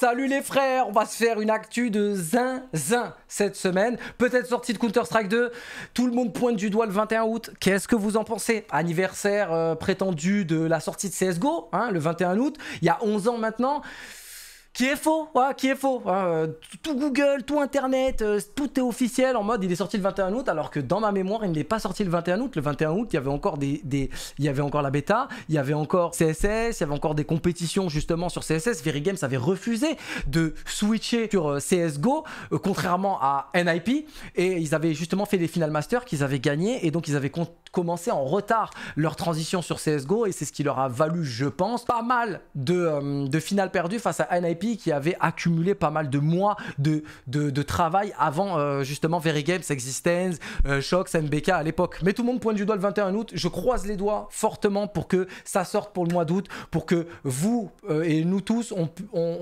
Salut les frères, on va se faire une actu de zinzin cette semaine. Peut-être sortie de Counter-Strike 2. Tout le monde pointe du doigt le 21 août. Qu'est-ce que vous en pensez Anniversaire euh, prétendu de la sortie de CSGO, hein, le 21 août, il y a 11 ans maintenant qui est faux, qui est faux. Hein, euh, tout Google, tout Internet, euh, tout est officiel en mode il est sorti le 21 août, alors que dans ma mémoire, il n'est pas sorti le 21 août. Le 21 août, il y avait encore des, il y avait encore la bêta, il y avait encore CSS, il y avait encore des compétitions justement sur CSS. Very Games avait refusé de switcher sur euh, CS:GO, contrairement à NIP, et ils avaient justement fait des Final Masters qu'ils avaient gagné, et donc ils avaient commencé en retard leur transition sur CS:GO, et c'est ce qui leur a valu, je pense, pas mal de, de finales perdues face à NIP qui avait accumulé pas mal de mois de, de, travail avant euh, justement Very Games, Existence, euh, Shocks, MBK à l'époque. Mais tout le monde pointe du doigt le 21 août. Je croise les doigts fortement pour que ça sorte pour le mois d'août, pour que vous euh, et nous tous, on,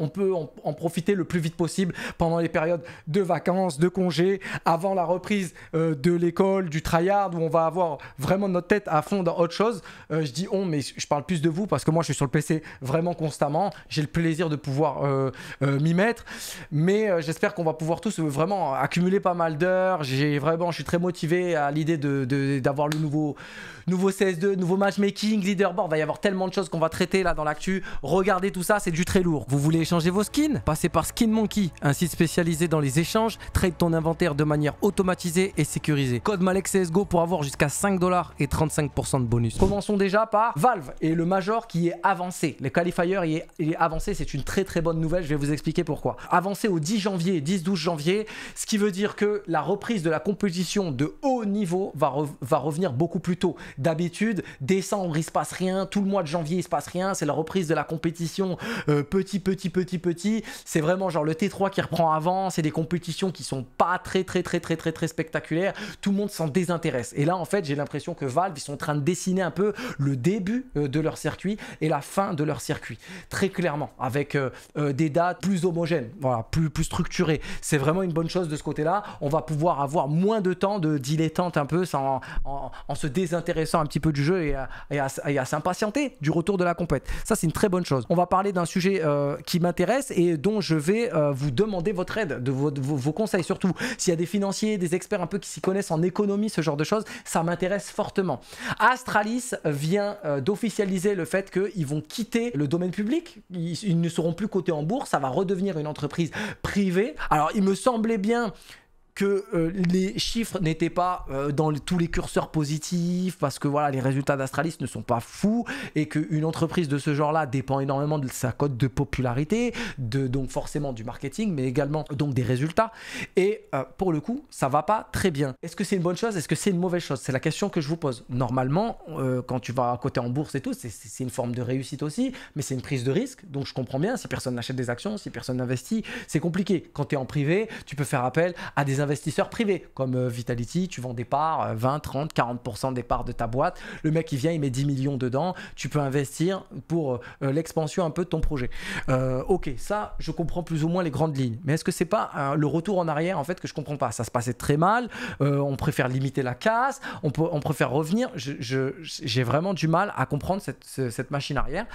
peut en, profiter le plus vite possible pendant les périodes de vacances, de congés, avant la reprise euh, de l'école, du tryhard, où on va avoir vraiment notre tête à fond dans autre chose. je dis on, mais je parle plus de vous parce que moi je suis sur le PC vraiment constamment. J'ai le plaisir de pouvoir m'y euh, euh, mettre. Mais euh, j'espère qu'on va pouvoir tous vraiment accumuler pas mal d'heures. J'ai vraiment, je suis très motivé à l'idée d'avoir de, le nouveau, nouveau CS2, nouveau matchmaking, leaderboard. Il va y avoir tellement de choses qu'on va traiter là dans l'actu. Regardez tout ça, c'est du très lourd. Vous voulez échanger vos skins Passez par Skin Monkey, un site spécialisé dans les échanges. Trade ton inventaire de manière automatisée et sécurisée. Code CSGO pour avoir jusqu'à 5 dollars et 35% de bonus. Commençons déjà par Valve et le Major qui est avancé. Les qualifier est avancé, c'est une très très bonne nouvelle, je vais vous expliquer pourquoi. Avancer au 10 janvier, 10-12 janvier, ce qui veut dire que la reprise de la compétition de haut niveau va, revenir beaucoup plus tôt. D'habitude, décembre, il se passe rien, tout le mois de janvier, il se passe rien, c'est la reprise de la compétition euh, petit, petit, petit, petit. C'est vraiment genre le T3 qui reprend avant, c'est des compétitions qui sont pas très, très, très, très, très, très spectaculaires. Tout le monde s'en désintéresse. Et là, en fait, j'ai l'impression que Valve, ils sont en train de dessiner un peu le début euh, de leur circuit et la fin de leur circuit. Très clairement, avec euh, euh, des dates plus homogènes, voilà, plus, plus structurées. C'est vraiment une bonne chose de ce côté-là. On va pouvoir avoir moins de temps de dilettante un peu sans, en, se désintéressant un petit peu du jeu et à, s'impatienter du retour de la compète. Ça, c'est une très bonne chose. On va parler d'un sujet euh, qui m'intéresse et dont je vais euh, vous demander votre aide, de vos, vos, conseils surtout. S'il y a des financiers, des experts un peu qui s'y connaissent en économie, ce genre de choses, ça m'intéresse fortement. Astralis vient d'officialiser le fait qu'ils vont quitter le domaine public. Ils, ne seront plus côté en bourse, ça va redevenir une entreprise privée. Alors il me semblait bien que euh, les chiffres n'étaient pas euh, dans tous les curseurs positifs parce que voilà les résultats d'Astralis ne sont pas fous et qu'une entreprise de ce genre là dépend énormément de sa cote de popularité de donc forcément du marketing mais également donc des résultats et euh, pour le coup ça va pas très bien est-ce que c'est une bonne chose est-ce que c'est une mauvaise chose c'est la question que je vous pose normalement quand tu vas à côté en bourse et tout c'est une forme de réussite aussi mais c'est une prise de risque donc je comprends bien si personne n'achète des actions si personne n'investit c'est compliqué quand tu es en privé tu peux faire appel à des investisseurs privés, comme euh, Vitality, tu vends des parts, 20, 30, 40% des parts de ta boîte, le mec il vient, il met 10 millions dedans, tu peux investir pour euh, euh, l'expansion un peu de ton projet. ok, ça, je comprends plus ou moins les grandes lignes, mais est-ce que c'est pas le retour en arrière en fait que je comprends pas Ça se passait très mal, on préfère limiter la casse, on, préfère revenir, j'ai vraiment du mal à comprendre cette, machine arrière,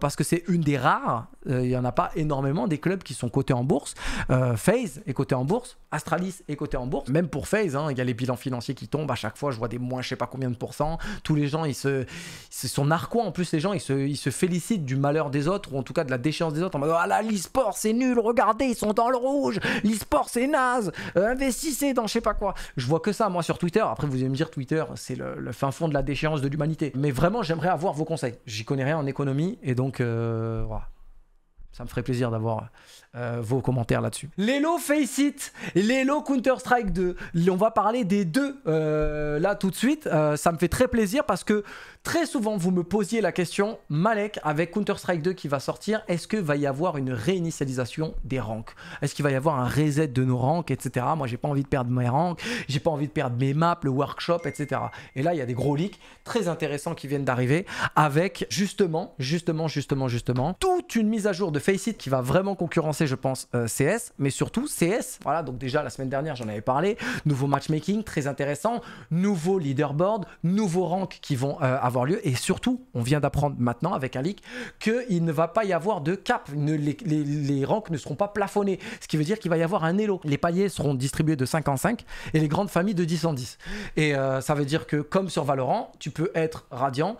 parce que c'est une des rares, il n'y en a pas énormément des clubs qui sont cotés en bourse, FaZe est coté en bourse, Astralis et côté en bourse. Même pour FaZe, hein, il y a les bilans financiers qui tombent. À chaque fois, je vois des moins, je sais pas combien de pourcents. Tous les gens, ils se, sont narquois. En plus, les gens, ils se, se félicitent du malheur des autres ou en tout cas de la déchéance des autres. En mode, ah là, l'e-sport, c'est nul. Regardez, ils sont dans le rouge. L'e-sport, c'est naze. Euh, investissez dans je sais pas quoi. Je vois que ça, moi, sur Twitter. Après, vous allez me dire, Twitter, c'est le, fin fond de la déchéance de l'humanité. Mais vraiment, j'aimerais avoir vos conseils. J'y connais rien en économie et donc, euh, voilà. Ça me ferait plaisir d'avoir euh, vos commentaires là-dessus. Lelo Face It, Lelo Counter-Strike 2. On va parler des deux euh, là tout de suite. Euh, ça me fait très plaisir parce que très souvent vous me posiez la question Malek, avec Counter-Strike 2 qui va sortir, est-ce que va y avoir une réinitialisation des ranks Est-ce qu'il va y avoir un reset de nos ranks, etc. Moi j'ai pas envie de perdre mes ranks, j'ai pas envie de perdre mes maps, le workshop, etc. Et là il y a des gros leaks très intéressants qui viennent d'arriver avec justement, justement, justement, justement, toute une mise à jour de Face qui va vraiment concurrencer je pense, euh, CS, mais surtout CS. Voilà, donc déjà la semaine dernière, j'en avais parlé. Nouveau matchmaking, très intéressant. Nouveau leaderboard, nouveaux ranks qui vont euh, avoir lieu. Et surtout, on vient d'apprendre maintenant avec un leak il ne va pas y avoir de cap. les, ranks ne seront pas plafonnés. Ce qui veut dire qu'il va y avoir un elo. Les paliers seront distribués de 5 en 5 et les grandes familles de 10 en 10. Et euh, ça veut dire que, comme sur Valorant, tu peux être radiant.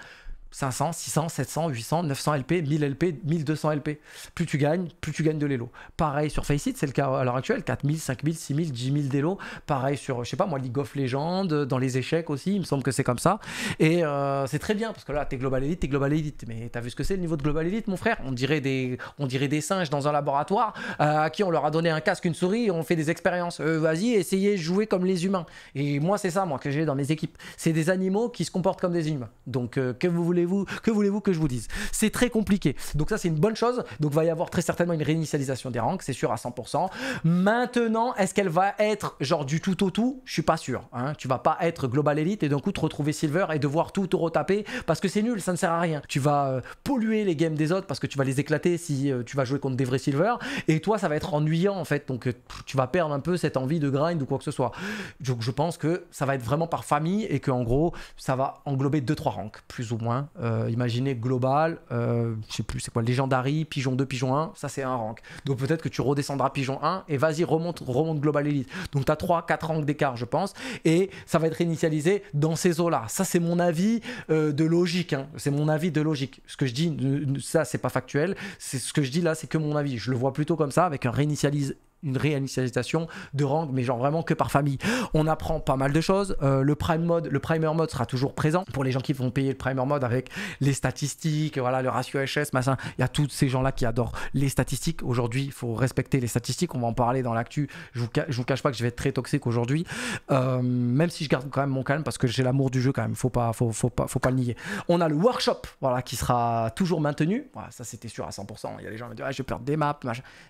500, 600, 700, 800, 900 LP, 1000 LP, 1200 LP. Plus tu gagnes, plus tu gagnes de l'élo. Pareil sur Faceit, c'est le cas à l'heure actuelle, 4000, 5000, 6000, 10 000 d'élo. Pareil sur, je sais pas moi, League of Legends, dans les échecs aussi, il me semble que c'est comme ça. Et euh, c'est très bien, parce que là, t'es Global Elite, t'es Global Elite. Mais t'as vu ce que c'est le niveau de Global Elite, mon frère on dirait, des, on dirait des singes dans un laboratoire euh, à qui on leur a donné un casque, une souris, et on fait des expériences. Euh, vas-y, essayez, jouer comme les humains. Et moi, c'est ça, moi, que j'ai dans mes équipes. C'est des animaux qui se comportent comme des humains. Donc, que vous voulez vous que voulez-vous que je vous dise C'est très compliqué. Donc ça c'est une bonne chose. Donc va y avoir très certainement une réinitialisation des ranks, c'est sûr à 100%. Maintenant, est-ce qu'elle va être genre du tout au tout Je suis pas sûr. Hein. Tu vas pas être global élite et d'un coup te retrouver silver et devoir tout retaper parce que c'est nul, ça ne sert à rien. Tu vas euh, polluer les games des autres parce que tu vas les éclater si euh, tu vas jouer contre des vrais silver et toi ça va être ennuyant en fait. Donc euh, tu vas perdre un peu cette envie de grind ou quoi que ce soit. Donc je pense que ça va être vraiment par famille et que en gros ça va englober 2-3 ranks plus ou moins euh, imaginez global, euh, je sais plus c'est quoi, légendary, pigeon 2, pigeon 1, ça c'est un rank. Donc peut-être que tu redescendras pigeon 1 et vas-y remonte, remonte global élite. Donc tu as 3, 4 ranks d'écart je pense et ça va être réinitialisé dans ces eaux-là. Ça c'est mon avis euh, de logique, hein. c'est mon avis de logique. Ce que je dis, ça c'est pas factuel, c'est ce que je dis là c'est que mon avis. Je le vois plutôt comme ça avec un réinitialisé une réinitialisation de rang, mais genre vraiment que par famille. On apprend pas mal de choses. Euh, le prime mode, le primer mode sera toujours présent pour les gens qui vont payer le primer mode avec les statistiques, voilà, le ratio HS, machin. Il y a tous ces gens-là qui adorent les statistiques. Aujourd'hui, il faut respecter les statistiques. On va en parler dans l'actu. Je vous, je vous cache pas que je vais être très toxique aujourd'hui, euh, même si je garde quand même mon calme parce que j'ai l'amour du jeu quand même. Faut pas, faut, pas, faut pas le nier. On a le workshop, voilà, qui sera toujours maintenu. ça c'était sûr à 100%. Il y a des gens qui me disent, ah, je perds des maps,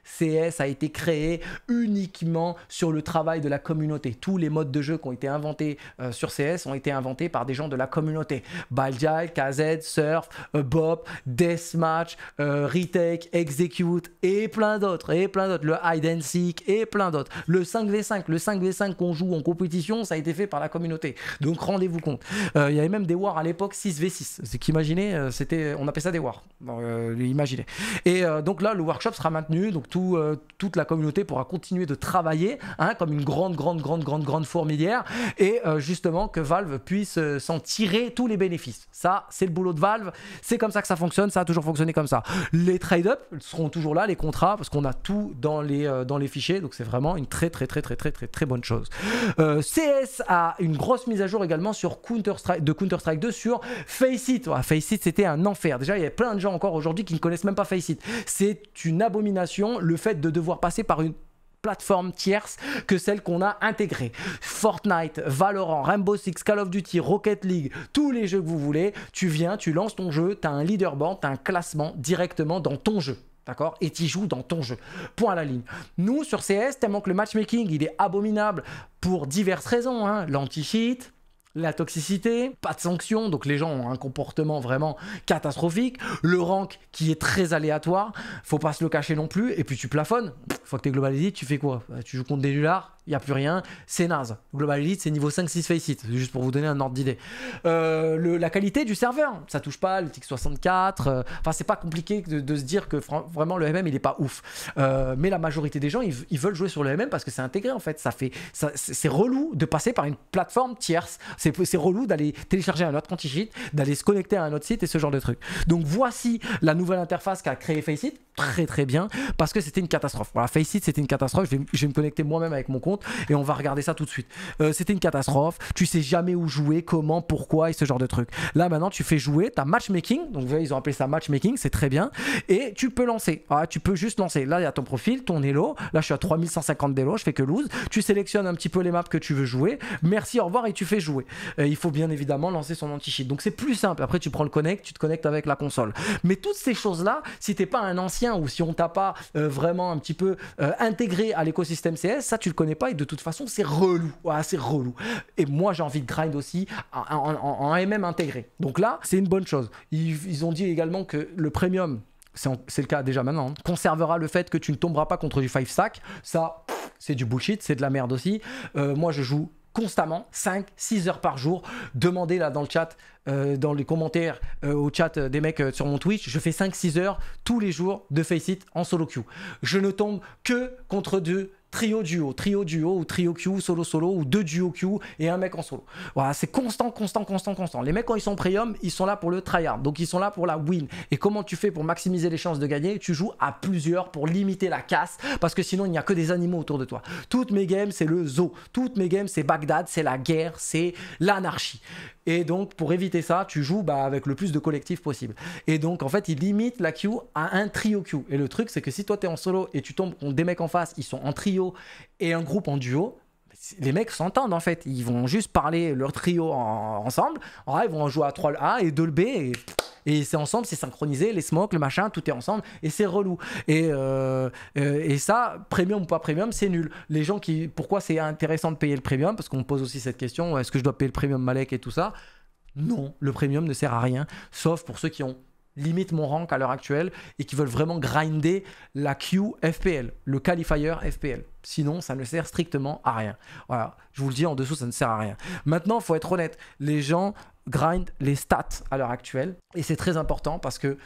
CS a été créé uniquement sur le travail de la communauté. Tous les modes de jeu qui ont été inventés euh, sur CS ont été inventés par des gens de la communauté. Baljai, KZ, Surf, euh, Bob, Deathmatch, euh, Retake, Execute et plein d'autres, et plein d'autres. Le Hide and Seek et plein d'autres. Le 5v5, le 5v5 qu'on joue en compétition, ça a été fait par la communauté. Donc rendez-vous compte. Il y avait même des wars à l'époque 6v6. C'est qu'imaginez, c'était, on appelait ça des wars. imaginez. Et donc là, le workshop sera maintenu, donc tout, toute la communauté pourra continuer de travailler hein, comme une grande, grande, grande, grande, grande fourmilière et euh, justement que Valve puisse euh, s'en tirer tous les bénéfices. Ça, c'est le boulot de Valve. C'est comme ça que ça fonctionne. Ça a toujours fonctionné comme ça. Les trade ups seront toujours là, les contrats, parce qu'on a tout dans les, euh, dans les fichiers. Donc c'est vraiment une très, très, très, très, très, très, très bonne chose. CS a une grosse mise à jour également sur Counter -Strike, de Counter-Strike 2 sur Faceit. Faceit, c'était un enfer. Déjà, il y avait plein de gens encore aujourd'hui qui ne connaissent même pas Faceit. C'est une abomination le fait de devoir passer par une plateforme tierce que celle qu'on a intégrée. Fortnite, Valorant, Rainbow Six, Call of Duty, Rocket League, tous les jeux que vous voulez, tu viens, tu lances ton jeu, tu as un leaderboard, tu as un classement directement dans ton jeu. D'accord Et tu joues dans ton jeu. Point à la ligne. Nous, sur CS, tellement que le matchmaking, il est abominable pour diverses raisons. Hein. L'anti-cheat, la toxicité, pas de sanctions, donc les gens ont un comportement vraiment catastrophique, le rank qui est très aléatoire, faut pas se le cacher non plus, et puis tu plafonnes. Une fois que t'es globalisé, tu fais quoi bah, Tu joues contre des nullards, il n'y a plus rien, c'est naze. Global Elite, c'est niveau 5, 6 Faceit, juste pour vous donner un ordre d'idée. Euh, la qualité du serveur, ça touche pas le TIC64, euh, enfin c'est pas compliqué de, se dire que vraiment le MM il est pas ouf. Euh, mais la majorité des gens, ils, veulent jouer sur le MM parce que c'est intégré en fait, ça fait, c'est relou de passer par une plateforme tierce, c'est relou d'aller télécharger un autre anti-cheat, d'aller se connecter à un autre site et ce genre de truc. Donc voici la nouvelle interface qu'a créé Faceit, très très bien, parce que c'était une catastrophe. Voilà, Faceit c'était une catastrophe, je vais, je vais me connecter moi-même avec mon compte et on va regarder ça tout de suite. Euh, c'était une catastrophe, tu sais jamais où jouer, comment, pourquoi et ce genre de truc. Là maintenant tu fais jouer, ta matchmaking, donc ils ont appelé ça matchmaking, c'est très bien, et tu peux lancer. Ah, tu peux juste lancer. Là il y a ton profil, ton elo, là je suis à 3150 d'elo, je fais que lose. Tu sélectionnes un petit peu les maps que tu veux jouer, merci, au revoir et tu fais jouer. Euh, il faut bien évidemment lancer son anti-cheat. Donc c'est plus simple. Après tu prends le connect, tu te connectes avec la console. Mais toutes ces choses-là, si t'es pas un ancien ou si on t'a pas euh, vraiment un petit peu intégré à l'écosystème CS, ça tu le connais pas et de toute façon c'est relou. Ah, c'est relou. Et moi j'ai envie de grind aussi en, MM intégré. Donc là c'est une bonne chose. Ils, ont dit également que le premium c'est le cas déjà maintenant, hein, conservera le fait que tu ne tomberas pas contre du 5 stack. Ça, c'est du bullshit, c'est de la merde aussi. Euh, moi, je joue constamment, 5, 6 heures par jour. Demandez là dans le chat, euh, dans les commentaires, euh, au chat des mecs sur mon Twitch, je fais 5, 6 heures tous les jours de face it en solo queue. Je ne tombe que contre deux trio duo, trio duo ou trio Q, solo solo ou deux duo Q et un mec en solo. Voilà, c'est constant, constant, constant, constant. Les mecs quand ils sont premium, ils sont là pour le tryhard, donc ils sont là pour la win. Et comment tu fais pour maximiser les chances de gagner Tu joues à plusieurs pour limiter la casse parce que sinon il n'y a que des animaux autour de toi. Toutes mes games c'est le zoo, toutes mes games c'est Bagdad, c'est la guerre, c'est l'anarchie. Et donc, pour éviter ça, tu joues bah, avec le plus de collectifs possible. Et donc, en fait, ils limitent la queue à un trio queue. Et le truc, c'est que si toi, t'es en solo et tu tombes contre des mecs en face, ils sont en trio et un groupe en duo, les mecs s'entendent en fait. Ils vont juste parler leur trio en, ensemble. ils vont jouer à 3 le A et 2 le B et et c'est ensemble, c'est synchronisé, les smokes, le machin, tout est ensemble et c'est relou. Et, euh, euh, et ça, premium ou pas premium, c'est nul. Les gens qui, pourquoi c'est intéressant de payer le premium Parce qu'on me pose aussi cette question est-ce que je dois payer le premium Malek et tout ça Non, le premium ne sert à rien, sauf pour ceux qui ont limite mon rank à l'heure actuelle et qui veulent vraiment grinder la queue FPL, le qualifier FPL. Sinon, ça ne sert strictement à rien. Voilà, je vous le dis en dessous, ça ne sert à rien. Maintenant, faut être honnête, les gens grind les stats à l'heure actuelle. Et c'est très important parce que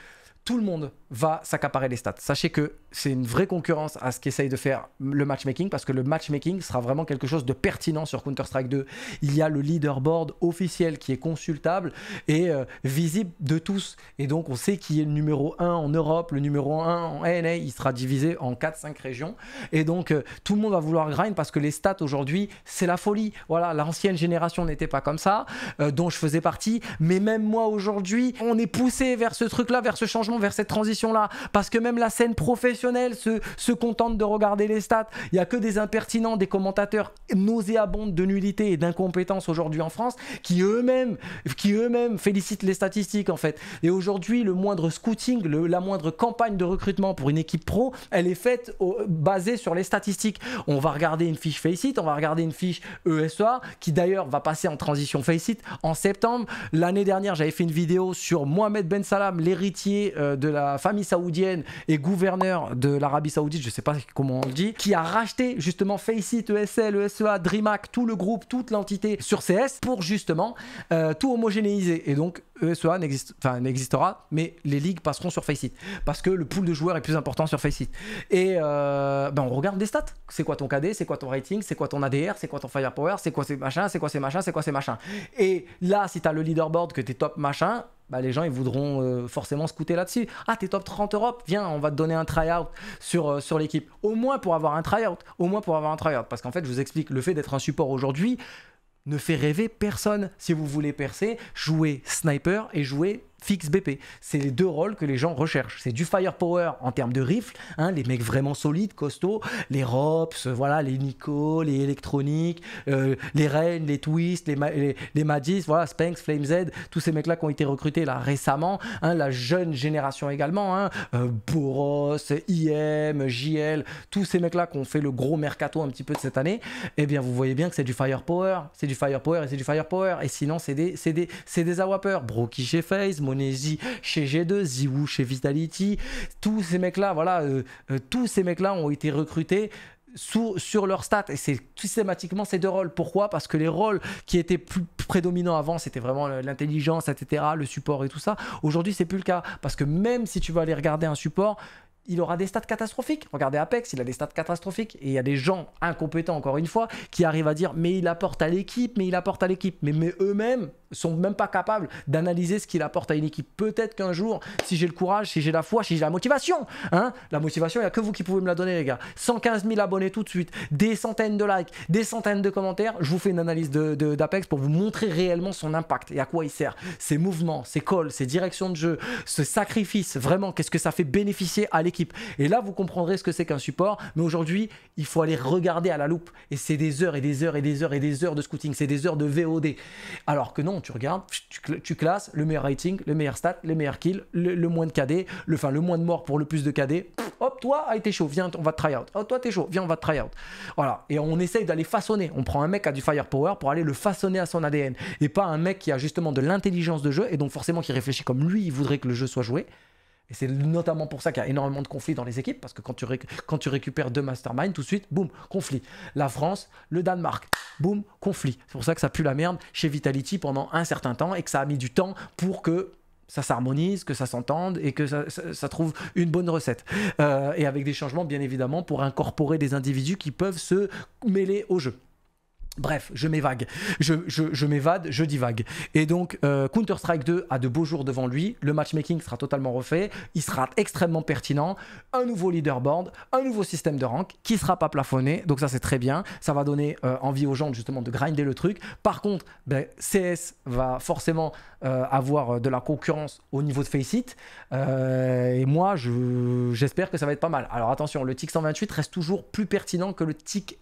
tout le monde va s'accaparer les stats. Sachez que c'est une vraie concurrence à ce qu'essaye de faire le matchmaking parce que le matchmaking sera vraiment quelque chose de pertinent sur Counter-Strike 2. Il y a le leaderboard officiel qui est consultable et euh, visible de tous. Et donc on sait qui est le numéro 1 en Europe, le numéro 1 en NA, il sera divisé en 4-5 régions. Et donc euh, tout le monde va vouloir grind parce que les stats aujourd'hui, c'est la folie. Voilà, l'ancienne génération n'était pas comme ça, euh, dont je faisais partie. Mais même moi aujourd'hui, on est poussé vers ce truc-là, vers ce changement, vers cette transition là parce que même la scène professionnelle se, se contente de regarder les stats. Il n'y a que des impertinents, des commentateurs nauséabonde de nullité et d'incompétence aujourd'hui en France qui eux-mêmes qui eux-mêmes félicitent les statistiques en fait. Et aujourd'hui, le moindre scouting, le, la moindre campagne de recrutement pour une équipe pro, elle est faite basée sur les statistiques. On va regarder une fiche Faceit, on va regarder une fiche ESA qui d'ailleurs va passer en transition Faceit en septembre. L'année dernière, j'avais fait une vidéo sur Mohamed Ben Salam, l'héritier euh, de la famille saoudienne et gouverneur de l'Arabie Saoudite, je sais pas comment on le dit, qui a racheté justement Faceit, ESL, ESA soa DreamHack, tout le groupe, toute l'entité sur CS pour justement euh, tout homogénéiser. Et donc, ESEA n'existera, mais les ligues passeront sur Faceit parce que le pool de joueurs est plus important sur Faceit. Et euh, ben, on regarde des stats. C'est quoi ton KD, c'est quoi ton rating, c'est quoi ton ADR, c'est quoi ton firepower, c'est quoi ces machins, c'est quoi ces machins, c'est quoi ces machins. Et là, si tu as le leaderboard que tu es top machin, bah, les gens ils voudront forcément euh, forcément scouter là-dessus. Ah, t'es top 30 Europe, viens, on va te donner un tryout sur, euh, sur l'équipe. Au moins pour avoir un try-out. au moins pour avoir un try-out. Parce qu'en fait, je vous explique, le fait d'être un support aujourd'hui ne fait rêver personne. Si vous voulez percer, jouez sniper et jouez Fix BP. C'est les deux rôles que les gens recherchent. C'est du firepower en termes de rifle, hein, les mecs vraiment solides, costauds, les Rops, euh, voilà, les Nico, les électroniques, euh, les Rennes, les Twists, les, les, voilà, Spanx, Flame Z, tous ces mecs-là qui ont été recrutés là récemment, hein, la jeune génération également, hein, euh, Boros, IM, JL, tous ces mecs-là qui ont fait le gros mercato un petit peu de cette année, eh bien vous voyez bien que c'est du firepower, c'est du firepower et c'est du firepower, et sinon c'est des, des, des awapers, chez Face, Monesi chez G2, Ziwu chez Vitality, tous ces mecs-là, voilà, euh, euh, tous ces mecs-là ont été recrutés sur, sur leur stats et c'est systématiquement ces deux rôles. Pourquoi Parce que les rôles qui étaient plus prédominants avant, c'était vraiment l'intelligence, etc., le support et tout ça. Aujourd'hui, c'est plus le cas parce que même si tu vas aller regarder un support, il aura des stats catastrophiques. Regardez Apex, il a des stats catastrophiques. Et il y a des gens incompétents, encore une fois, qui arrivent à dire mais il apporte à l'équipe, mais il apporte à l'équipe. mais eux-mêmes, sont même pas capables d'analyser ce qu'il apporte à une équipe. Peut-être qu'un jour, si j'ai le courage, si j'ai la foi, si j'ai la motivation, hein, la motivation, il n'y a que vous qui pouvez me la donner, les gars. 115 000 abonnés tout de suite, des centaines de likes, des centaines de commentaires, je vous fais une analyse d'Apex de, pour vous montrer réellement son impact et à quoi il sert. Ses mouvements, ses calls, ses directions de jeu, ce sacrifice, vraiment, qu'est-ce que ça fait bénéficier à l'équipe. Et là, vous comprendrez ce que c'est qu'un support, mais aujourd'hui, il faut aller regarder à la loupe. Et c'est des heures et des heures et des heures et des heures de scouting, c'est des heures de VOD. Alors que non, tu regardes, tu, classes le meilleur rating, le meilleur stat, les meilleurs kill, le, moins de KD, le, fin le moins de morts pour le plus de KD. hop, toi, a ah, t'es chaud, viens, on va te try out. Oh, toi, t'es chaud, viens, on va te try out. Voilà. Et on essaye d'aller façonner. On prend un mec qui a du firepower pour aller le façonner à son ADN. Et pas un mec qui a justement de l'intelligence de jeu et donc forcément qui réfléchit comme lui, il voudrait que le jeu soit joué. Et c'est notamment pour ça qu'il y a énormément de conflits dans les équipes, parce que quand tu, quand tu récupères deux masterminds, tout de suite, boum, conflit. La France, le Danemark, boum, conflit. C'est pour ça que ça pue la merde chez Vitality pendant un certain temps et que ça a mis du temps pour que ça s'harmonise, que ça s'entende et que ça, trouve une bonne recette. Euh, et avec des changements, bien évidemment, pour incorporer des individus qui peuvent se mêler au jeu. Bref, je m'évade, je, je, m'évade, je divague. Et donc, euh, Counter-Strike 2 a de beaux jours devant lui. Le matchmaking sera totalement refait. Il sera extrêmement pertinent. Un nouveau leaderboard, un nouveau système de rank qui sera pas plafonné. Donc ça, c'est très bien. Ça va donner euh, envie aux gens justement de grinder le truc. Par contre, ben, CS va forcément euh, avoir de la concurrence au niveau de Faceit. et moi, j'espère que ça va être pas mal. Alors attention, le TIC 128 reste toujours plus pertinent que le TIC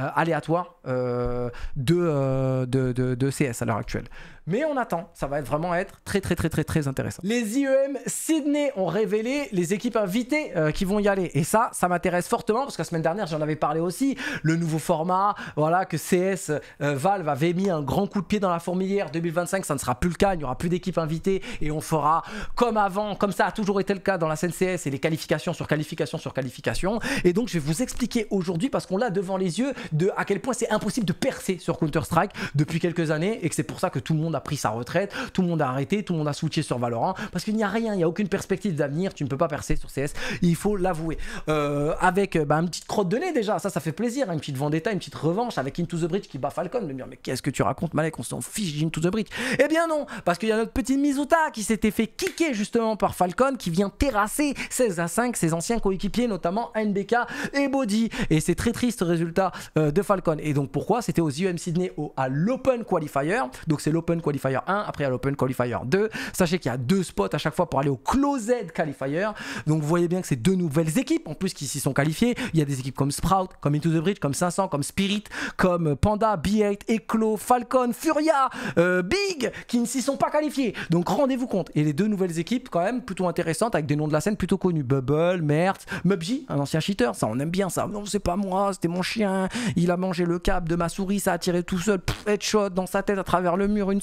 euh, aléatoire euh, euh, de, de, CS à l'heure actuelle. Mais on attend, ça va vraiment être très très très très très intéressant. Les IEM Sydney ont révélé les équipes invitées euh, qui vont y aller. Et ça, ça m'intéresse fortement parce que la semaine dernière, j'en avais parlé aussi. Le nouveau format, voilà, que CS euh, Valve avait mis un grand coup de pied dans la fourmilière. 2025, ça ne sera plus le cas, il n'y aura plus d'équipes invitées et on fera comme avant, comme ça a toujours été le cas dans la scène CS et les qualifications sur qualifications sur qualifications. Et donc, je vais vous expliquer aujourd'hui parce qu'on l'a devant les yeux de à quel point c'est impossible de percer sur Counter-Strike depuis quelques années et que c'est pour ça que tout le monde a pris sa retraite, tout le monde a arrêté, tout le monde a switché sur Valorant, parce qu'il n'y a rien, il n'y a aucune perspective d'avenir, tu ne peux pas percer sur CS, il faut l'avouer. Euh, avec euh, bah, une petite crotte de nez déjà, ça, ça fait plaisir, hein, une petite vendetta, une petite revanche avec Into the Bridge qui bat Falcon, de mais qu'est-ce que tu racontes Malek, on s'en fiche d'Into the Bridge. Eh bien non, parce qu'il y a notre petit Mizuta qui s'était fait kicker justement par Falcon, qui vient terrasser 16 à 5 ses anciens coéquipiers, notamment NBK et Body. Et c'est très triste résultat euh, de Falcon. Et donc pourquoi C'était aux UM Sydney au, à l'Open Qualifier, donc c'est l'Open Qualifier Qualifier 1, après à l'Open Qualifier 2. Sachez qu'il y a deux spots à chaque fois pour aller au Closed Qualifier. Donc vous voyez bien que c'est deux nouvelles équipes en plus qui s'y sont qualifiées. Il y a des équipes comme Sprout, comme Into the Bridge, comme 500, comme Spirit, comme Panda, B8, Eclo, Falcon, Furia, euh, Big qui ne s'y sont pas qualifiés. Donc rendez-vous compte. Et les deux nouvelles équipes quand même plutôt intéressantes avec des noms de la scène plutôt connus. Bubble, Mertz, Mubji, un ancien cheater, ça on aime bien ça. Non, c'est pas moi, c'était mon chien. Il a mangé le câble de ma souris, ça a tiré tout seul, headshot dans sa tête à travers le mur, une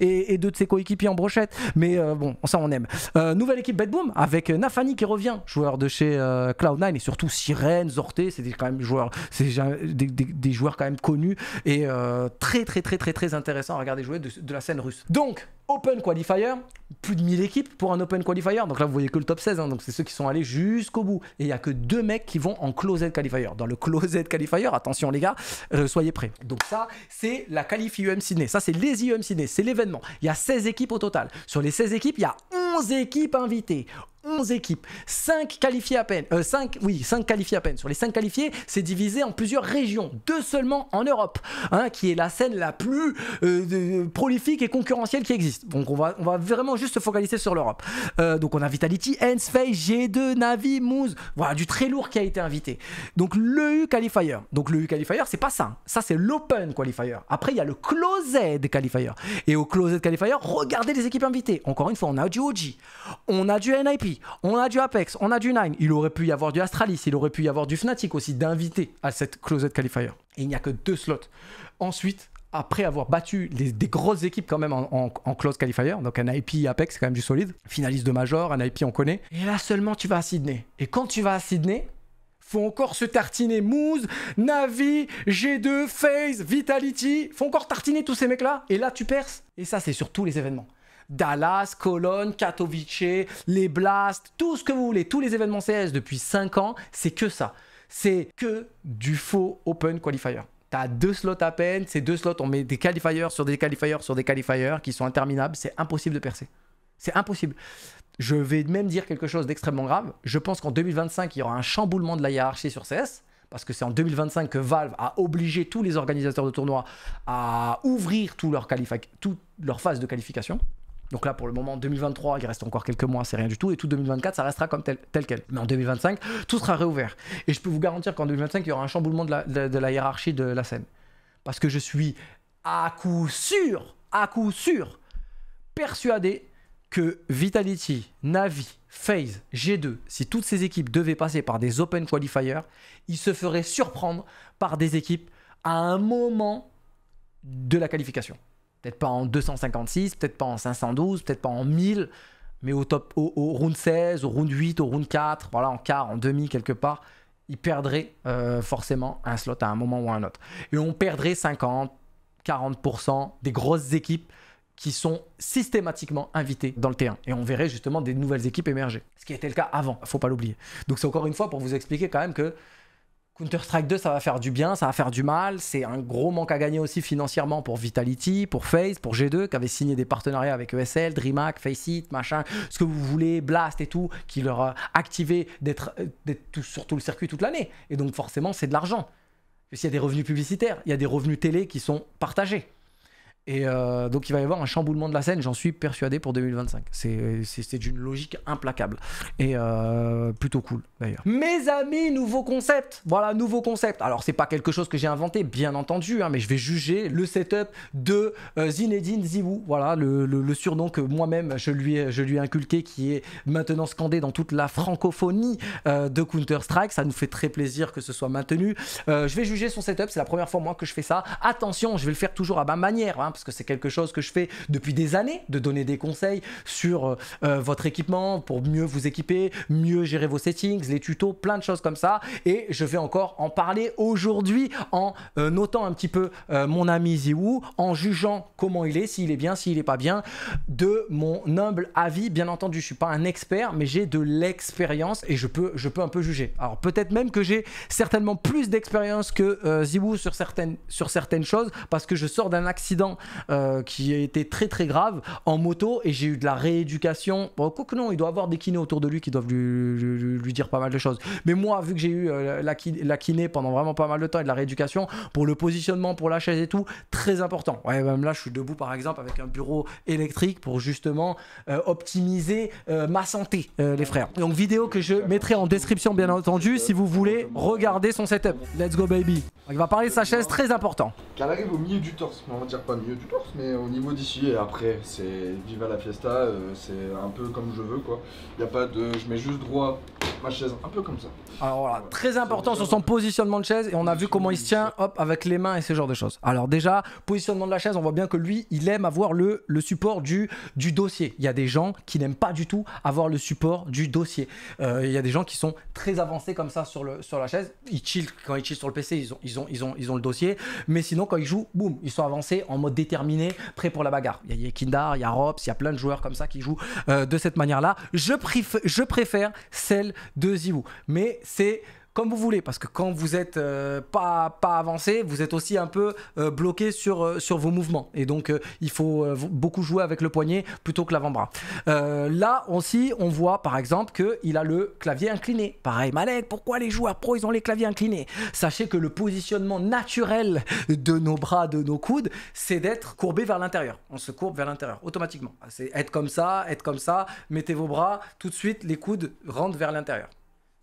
et, deux de ses coéquipiers en brochette. Mais euh, bon, ça on aime. Euh, nouvelle équipe Bad Boom avec euh, Nafani qui revient, joueur de chez Cloud9 et surtout Sirène, Zorté, c'est quand même c'est des, joueurs quand même connus et très très très très très intéressant à regarder jouer de la scène russe. Donc Open Qualifier, plus de 1000 équipes pour un Open Qualifier. Donc là, vous voyez que le top 16, hein. donc c'est ceux qui sont allés jusqu'au bout. Et il n'y a que deux mecs qui vont en Closed Qualifier. Dans le Closed Qualifier, attention les gars, euh, soyez prêts. Donc ça, c'est la qualif IEM Sydney. Ça, c'est les IEM Sydney, c'est l'événement. Il y a 16 équipes au total. Sur les 16 équipes, il y a 11 équipes invitées. 11 équipes, 5 qualifiés à peine, 5, euh, oui, 5 qualifiés à peine. Sur les 5 qualifiés, c'est divisé en plusieurs régions, deux seulement en Europe, hein, qui est la scène la plus euh, prolifique et concurrentielle qui existe. Donc on va, on va vraiment juste se focaliser sur l'Europe. Euh, donc on a Vitality, Ensface, G2, Navi, Moose, voilà, du très lourd qui a été invité. Donc le U Qualifier. Donc le U Qualifier, c'est pas ça. Hein. Ça, c'est l'Open Qualifier. Après, il y a le Closed Qualifier. Et au Closed Qualifier, regardez les équipes invitées. Encore une fois, on a du OG, on a du NIP, on a du Apex, on a du Nine. Il aurait pu y avoir du Astralis, il aurait pu y avoir du Fnatic aussi, D'inviter à cette Closet Qualifier. Et il n'y a que deux slots. Ensuite, après avoir battu des grosses équipes quand même en, en, qualifier, donc un IP Apex, c'est quand même du solide, finaliste de Major, un IP on connaît, et là seulement tu vas à Sydney. Et quand tu vas à Sydney, faut encore se tartiner Moose, Navi, G2, FaZe, Vitality, faut encore tartiner tous ces mecs-là, et là tu perces. Et ça c'est sur tous les événements. Dallas, Cologne, Katowice, les Blasts, tout ce que vous voulez, tous les événements CS depuis 5 ans, c'est que ça. C'est que du faux Open Qualifier. T'as deux slots à peine, ces deux slots, on met des qualifiers sur des qualifiers sur des qualifiers qui sont interminables, c'est impossible de percer. C'est impossible. Je vais même dire quelque chose d'extrêmement grave. Je pense qu'en 2025, il y aura un chamboulement de la hiérarchie sur CS parce que c'est en 2025 que Valve a obligé tous les organisateurs de tournois à ouvrir toutes leurs leur phase de qualification. Donc là, pour le moment, 2023, il reste encore quelques mois, c'est rien du tout. Et tout 2024, ça restera comme tel, tel quel. Mais en 2025, tout sera réouvert. Et je peux vous garantir qu'en 2025, il y aura un chamboulement de la, de la hiérarchie de la scène. Parce que je suis à coup sûr, à coup sûr, persuadé que Vitality, Navi, FaZe, G2, si toutes ces équipes devaient passer par des Open Qualifiers, ils se feraient surprendre par des équipes à un moment de la qualification. Peut-être pas en 256, peut-être pas en 512, peut-être pas en 1000, mais au top, au, round 16, au round 8, au round 4, voilà, en quart, en demi, quelque part, il perdrait euh, forcément un slot à un moment ou à un autre. Et on perdrait 50, 40% des grosses équipes qui sont systématiquement invitées dans le T1. Et on verrait justement des nouvelles équipes émerger. Ce qui était le cas avant, faut pas l'oublier. Donc c'est encore une fois pour vous expliquer quand même que Counter-Strike 2, ça va faire du bien, ça va faire du mal. C'est un gros manque à gagner aussi financièrement pour Vitality, pour FaZe, pour G2, qui avait signé des partenariats avec ESL, DreamHack, Faceit, machin, ce que vous voulez, Blast et tout, qui leur a activé d'être euh, sur tout le circuit toute l'année. Et donc forcément, c'est de l'argent. Parce qu'il y a des revenus publicitaires, il y a des revenus télé qui sont partagés. Et euh, donc il va y avoir un chamboulement de la scène, j'en suis persuadé pour 2025. C'est d'une logique implacable. Et euh, plutôt cool d'ailleurs. Mes amis, nouveau concept. Voilà, nouveau concept. Alors c'est pas quelque chose que j'ai inventé, bien entendu, hein, mais je vais juger le setup de euh, Zinedine Zibou. Voilà, le, surnom que moi-même je lui, ai, je lui ai inculqué, qui est maintenant scandé dans toute la francophonie de Counter-Strike. Ça nous fait très plaisir que ce soit maintenu. je vais juger son setup, c'est la première fois moi que je fais ça. Attention, je vais le faire toujours à ma manière. Hein, parce que c'est quelque chose que je fais depuis des années, de donner des conseils sur euh, euh, votre équipement pour mieux vous équiper, mieux gérer vos settings, les tutos, plein de choses comme ça. Et je vais encore en parler aujourd'hui en euh, notant un petit peu mon ami Ziwoo, en jugeant comment il est, s'il est bien, s'il n'est pas bien, de mon humble avis. Bien entendu, je ne suis pas un expert, mais j'ai de l'expérience et je peux, je peux un peu juger. Alors peut-être même que j'ai certainement plus d'expérience que Ziwoo sur certaines, sur certaines choses parce que je sors d'un accident euh, qui a été très très grave en moto et j'ai eu de la rééducation. Bon, quoi que non, il doit avoir des kinés autour de lui qui doivent lui, lui, dire pas mal de choses. Mais moi, vu que j'ai eu euh, la, kiné, pendant vraiment pas mal de temps et de la rééducation pour le positionnement, pour la chaise et tout, très important. Ouais, même là, je suis debout par exemple avec un bureau électrique pour justement euh, optimiser ma santé, les frères. Donc, vidéo que je mettrai en description, bien entendu, si vous voulez regarder son setup. Let's go, baby. Il va parler de sa chaise, très important. Qu'elle arrive au milieu du torse, on va dire pas mieux du mais au niveau d'ici et après, c'est viva la fiesta, euh, c'est un peu comme je veux quoi. Il a pas de. Je mets juste droit ma chaise, un peu comme ça. Alors voilà, très important sur son positionnement de chaise et on a vu comment il se tient, hop, avec les mains et ce genre de choses. Alors déjà, positionnement de la chaise, on voit bien que lui, il aime avoir le, le support du, du dossier. Il y a des gens qui n'aiment pas du tout avoir le support du dossier. Euh, il y a des gens qui sont très avancés comme ça sur, le, sur la chaise. Ils chillent, quand ils chillent sur le PC, ils ont, ils ont, ils ont, ils ont le dossier. Mais sinon, quand ils jouent, boum, ils sont avancés en mode prêt pour la bagarre. Il y a Kindar il y a Robs, il y a plein de joueurs comme ça qui jouent euh, de cette manière-là. Je, préfère celle de Zivou. Mais c'est comme vous voulez, parce que quand vous êtes euh, pas, avancé, vous êtes aussi un peu euh, bloqué euh, sur, vos mouvements. Et donc, il faut beaucoup jouer avec le poignet plutôt que l'avant-bras. là aussi, on voit par exemple qu'il a le clavier incliné. Pareil, Malek, pourquoi les joueurs pro, ils ont les claviers inclinés Sachez que le positionnement naturel de nos bras, de nos coudes, c'est d'être courbé vers l'intérieur. On se courbe vers l'intérieur, automatiquement. C'est être comme ça, être comme ça, mettez vos bras, tout de suite, les coudes rentrent vers l'intérieur.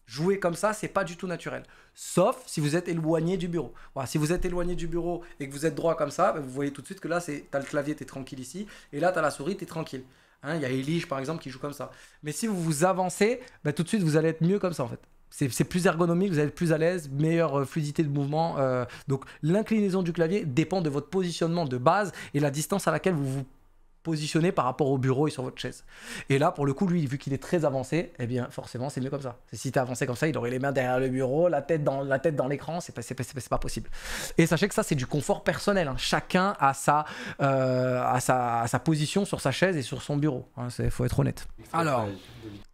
Jouer comme ça, c'est pas du tout naturel. Sauf si vous êtes éloigné du bureau. Voilà, si vous êtes éloigné du bureau et que vous êtes droit comme ça, bah, vous voyez tout de suite que là, tu as le clavier, tu es tranquille ici, et là, tu as la souris, tu es tranquille. Il hein, y a Elige, par exemple, qui joue comme ça. Mais si vous vous avancez, bah, tout de suite, vous allez être mieux comme ça, en fait. C'est plus ergonomique, vous allez être plus à l'aise, meilleure euh, fluidité de mouvement. Euh. donc, l'inclinaison du clavier dépend de votre positionnement de base et la distance à laquelle vous vous positionné par rapport au bureau et sur votre chaise. Et là, pour le coup, lui, vu qu'il est très avancé, eh bien, forcément, c'est mieux comme ça. Si tu avancé comme ça, il aurait les mains derrière le bureau, la tête dans la tête dans l'écran, c'est pas, pas, pas, possible. Et sachez que ça, c'est du confort personnel. Hein. Chacun a sa, euh, sa, position sur sa chaise et sur son bureau. Il hein. faut être honnête. Alors,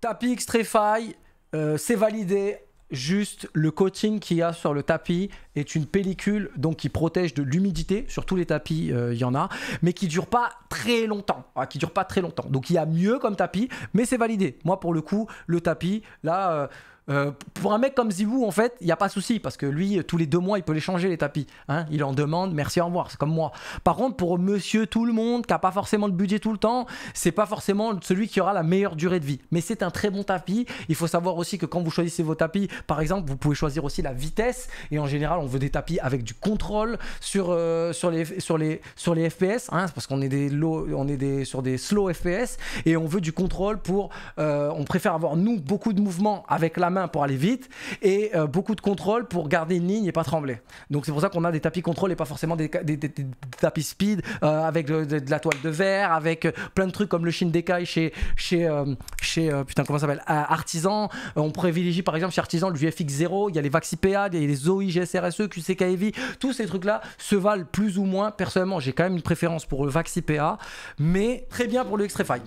tapis, Strefy, euh, c'est validé juste le coating qu'il y a sur le tapis est une pellicule donc qui protège de l'humidité sur tous les tapis euh, il y en a mais qui dure pas très longtemps hein, qui dure pas très longtemps donc il y a mieux comme tapis mais c'est validé moi pour le coup le tapis là euh, euh, pour un mec comme Zibou, en fait, il n'y a pas de souci parce que lui, tous les deux mois, il peut les changer les tapis. Hein. il en demande, merci, au revoir. C'est comme moi. Par contre, pour monsieur tout le monde qui n'a pas forcément de budget tout le temps, c'est pas forcément celui qui aura la meilleure durée de vie. Mais c'est un très bon tapis. Il faut savoir aussi que quand vous choisissez vos tapis, par exemple, vous pouvez choisir aussi la vitesse. Et en général, on veut des tapis avec du contrôle sur, euh, sur, les, sur, les, sur les FPS, parce qu'on est, des on est des, sur des slow FPS et on veut du contrôle pour. Euh, on préfère avoir, nous, beaucoup de mouvements avec la main pour aller vite et euh, beaucoup de contrôle pour garder une ligne et pas trembler. Donc c'est pour ça qu'on a des tapis contrôle et pas forcément des, tapis speed euh, avec de, la toile de verre, avec euh, plein de trucs comme le Shindekai chez, chez, chez putain, comment s'appelle Artisan. on privilégie par exemple chez Artisan le VFX0, il y a les VaxiPA, il y a les ZOI, GSRSE, Heavy tous ces trucs-là se valent plus ou moins. Personnellement, j'ai quand même une préférence pour le VaxiPA, mais très bien pour le Extrefy.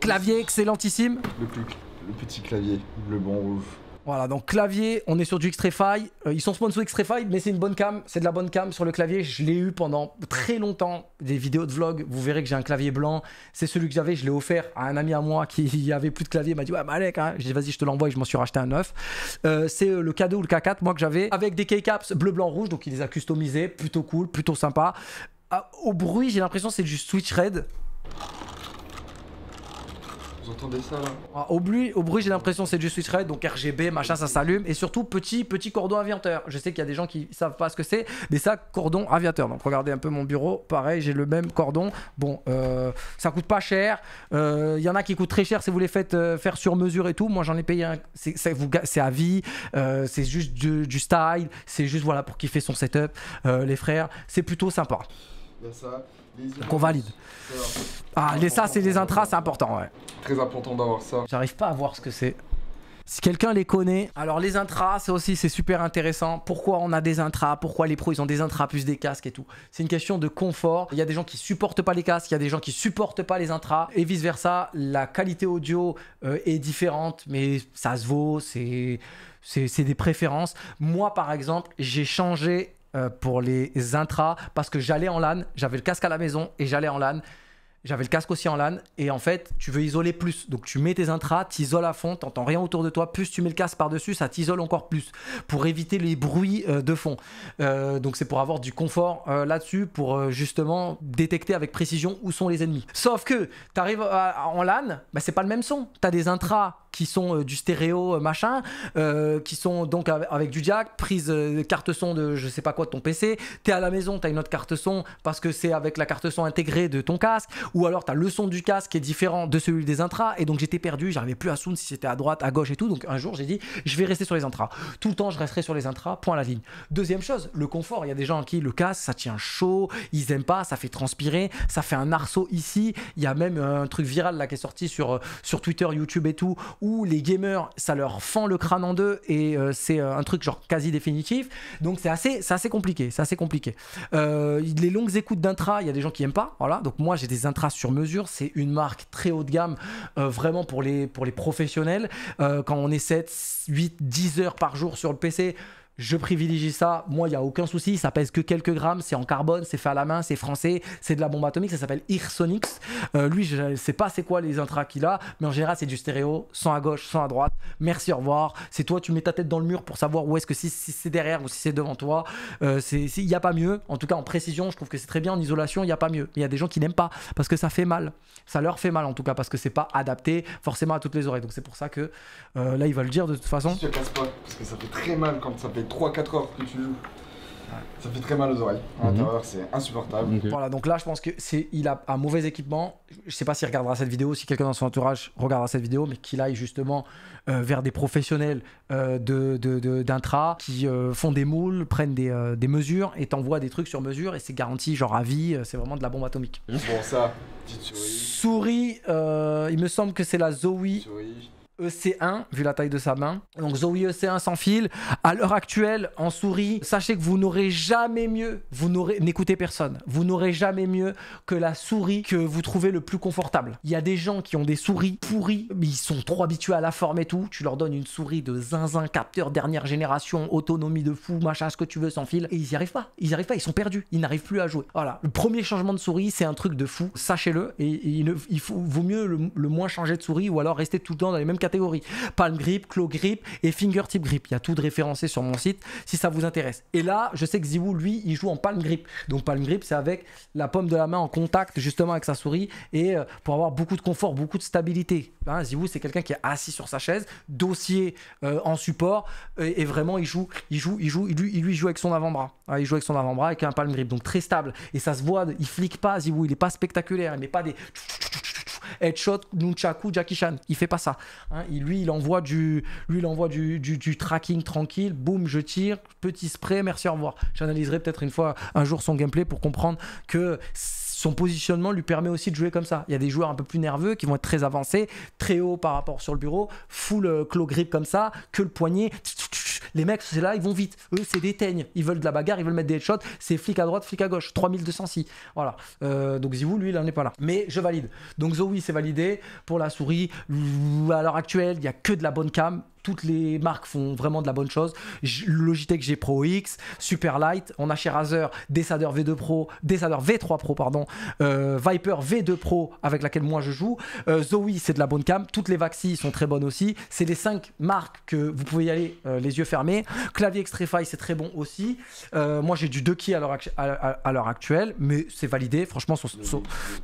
Clavier excellentissime. Le clic le petit clavier, bleu blanc rouge. Voilà, donc clavier, on est sur du Xtrefy. Euh, ils sont sponsors Xtrefy, mais c'est une bonne cam. C'est de la bonne cam sur le clavier. Je l'ai eu pendant très longtemps. Des vidéos de vlog, vous verrez que j'ai un clavier blanc. C'est celui que j'avais, je l'ai offert à un ami à moi qui avait plus de clavier. Il m'a dit Ouais, Malek, hein. j'ai Vas-y, je te l'envoie et je m'en suis racheté un neuf. Euh, c'est euh, le K2 ou le K4, moi, que j'avais, avec des K-caps bleu, blanc, rouge. Donc il les a customisés. Plutôt cool, plutôt sympa. Ah, au bruit, j'ai l'impression c'est du Switch Red. Vous entendez ça là ah, Au bruit, j'ai l'impression c'est du switch red, donc RGB, machin, ça s'allume. Et surtout, petit, petit cordon aviateur. Je sais qu'il y a des gens qui savent pas ce que c'est, mais ça, cordon aviateur. Donc regardez un peu mon bureau, pareil, j'ai le même cordon. Bon, euh, ça coûte pas cher. Il euh, y en a qui coûtent très cher si vous les faites euh, faire sur mesure et tout. Moi j'en ai payé un. C'est à vie, c'est juste du, style, c'est juste voilà pour kiffer son setup, les frères. C'est plutôt sympa. Il ça. Donc on valide. Ah, les ça, c'est les intras, c'est important, ouais. Très important d'avoir ça. J'arrive pas à voir ce que c'est. Si quelqu'un les connaît, alors les intras, c'est aussi c'est super intéressant. Pourquoi on a des intras Pourquoi les pros ils ont des intras plus des casques et tout C'est une question de confort. Il y a des gens qui supportent pas les casques, il y a des gens qui supportent pas les intras et vice versa. La qualité audio euh, est différente, mais ça se vaut. C'est c'est des préférences. Moi par exemple, j'ai changé euh, pour les intras parce que j'allais en LAN, j'avais le casque à la maison et j'allais en LAN. J'avais le casque aussi en LAN. Et en fait, tu veux isoler plus. Donc tu mets tes intras, t'isoles à fond, t'entends rien autour de toi. Plus tu mets le casque par-dessus, ça t'isole encore plus pour éviter les bruits euh, de fond. Euh, donc c'est pour avoir du confort euh, là-dessus, pour justement détecter avec précision où sont les ennemis. Sauf que t'arrives en LAN, bah, c'est pas le même son. T'as des intras qui sont du stéréo machin, qui sont donc avec, du jack, prise carte son de je sais pas quoi de ton PC, t'es à la maison, t'as une autre carte son parce que c'est avec la carte son intégrée de ton casque, ou alors tu as le son du casque qui est différent de celui des intras, et donc j'étais perdu, j'arrivais plus à sound si c'était à droite, à gauche et tout, donc un jour j'ai dit je vais rester sur les intras. Tout le temps je resterai sur les intras, point la ligne. Deuxième chose, le confort, il y a des gens qui le casque ça tient chaud, ils aiment pas, ça fait transpirer, ça fait un arceau ici, il y a même euh, un truc viral là qui est sorti sur, euh, sur Twitter, YouTube et tout, où les gamers ça leur fend le crâne en deux et euh, c'est un truc genre quasi définitif, donc c'est assez, assez compliqué, c'est assez compliqué. les longues écoutes d'intra, il y a des gens qui aiment pas, voilà, donc moi j'ai des intras sur mesure. C'est une marque très haut de gamme, euh, vraiment pour les, pour les professionnels. Euh, quand on est 7, 8, 10 heures par jour sur le PC, je privilégie ça. Moi, il n'y a aucun souci. Ça pèse que quelques grammes. C'est en carbone, c'est fait à la main, c'est français, c'est de la bombe atomique. Ça s'appelle Irsonix. Euh, lui, je ne sais pas c'est quoi les intras qu'il a, mais en général, c'est du stéréo, sans à gauche, sans à droite. Merci, au revoir. C'est toi, tu mets ta tête dans le mur pour savoir où est-ce que si, c'est derrière ou si c'est devant toi. Euh, il n'y a pas mieux. En tout cas, en précision, je trouve que c'est très bien. En isolation, il n'y a pas mieux. il y a des gens qui n'aiment pas parce que ça fait mal. Ça leur fait mal, en tout cas, parce que c'est pas adapté forcément à toutes les oreilles. Donc, c'est pour ça que euh, là, il va le dire de toute façon. ça fait très mal quand ça fait 3-4 heures que tu joues. Ça fait très mal aux oreilles. À mhm. l'intérieur, c'est insupportable. Voilà, donc là, je pense que c'est il a un mauvais équipement. Je sais pas s'il regardera cette vidéo, si quelqu'un dans son entourage regardera cette vidéo, mais qu'il aille justement euh, vers des professionnels euh, de d'intra qui euh, font des moules, prennent des, des mesures et t'envoient des trucs sur mesure et c'est garanti genre à vie. C'est vraiment de la bombe atomique. pour ça. Petite souris. Souris. il me semble que c'est la Zoe. Souris. EC1, vu la taille de sa main. Donc Zoe EC1 sans fil. À l'heure actuelle, en souris, sachez que vous n'aurez jamais mieux, vous n'aurez, n'écoutez personne, vous n'aurez jamais mieux que la souris que vous trouvez le plus confortable. Il y a des gens qui ont des souris pourries, mais ils sont trop habitués à la forme et tout. Tu leur donnes une souris de zinzin, capteur dernière génération, autonomie de fou, machin, ce que tu veux, sans fil, et ils n'y arrivent pas. Ils n'y arrivent pas, ils sont perdus, ils n'arrivent plus à jouer. Voilà, le premier changement de souris, c'est un truc de fou, sachez-le, et, il, faut, vaut mieux le, le, moins changer de souris ou alors rester tout le temps dans les mêmes Palm grip, claw grip et fingertip grip. Il y a tout de référencé sur mon site si ça vous intéresse. Et là, je sais que Ziwoo, lui, il joue en palm grip. Donc palm grip, c'est avec la pomme de la main en contact justement avec sa souris et euh, pour avoir beaucoup de confort, beaucoup de stabilité. Hein, Ziwoo, c'est quelqu'un qui est assis sur sa chaise, dossier euh, en support et, vraiment il joue, il joue, il joue, il lui, joue avec son avant-bras. Hein, il joue avec son avant-bras avec un palm grip, donc très stable. Et ça se voit, il flique pas Ziwoo, il est pas spectaculaire, il met pas des headshot, nunchaku, Jackie Chan. Il fait pas ça. Hein. lui, il envoie du, lui, il envoie du, du, tracking tranquille. Boum, je tire, petit spray, merci, au revoir. J'analyserai peut-être une fois, un jour son gameplay pour comprendre que son positionnement lui permet aussi de jouer comme ça. Il y a des joueurs un peu plus nerveux qui vont être très avancés, très haut par rapport sur le bureau, full euh, claw grip comme ça, que le poignet les mecs, c'est là, ils vont vite. Eux, c'est des teignes. Ils veulent de la bagarre, ils veulent mettre des shots. C'est flic à droite, flic à gauche. 3206. Voilà. Euh, donc Zivou, lui, il n'en est pas là. Mais je valide. Donc Zoe, c'est validé. Pour la souris, à l'heure actuelle, il n'y a que de la bonne cam toutes les marques font vraiment de la bonne chose. Logitech G Pro X, Superlight, on a chez Razer Desader V2 Pro, Desader V3 Pro, pardon, euh, Viper V2 Pro avec laquelle moi je joue, euh, Zoe c'est de la bonne cam, toutes les Vaxi sont très bonnes aussi. C'est les 5 marques que vous pouvez y aller euh, les yeux fermés. Clavier Extrify c'est très bon aussi. moi j'ai du 2 à l'heure actuelle, mais c'est validé. Franchement,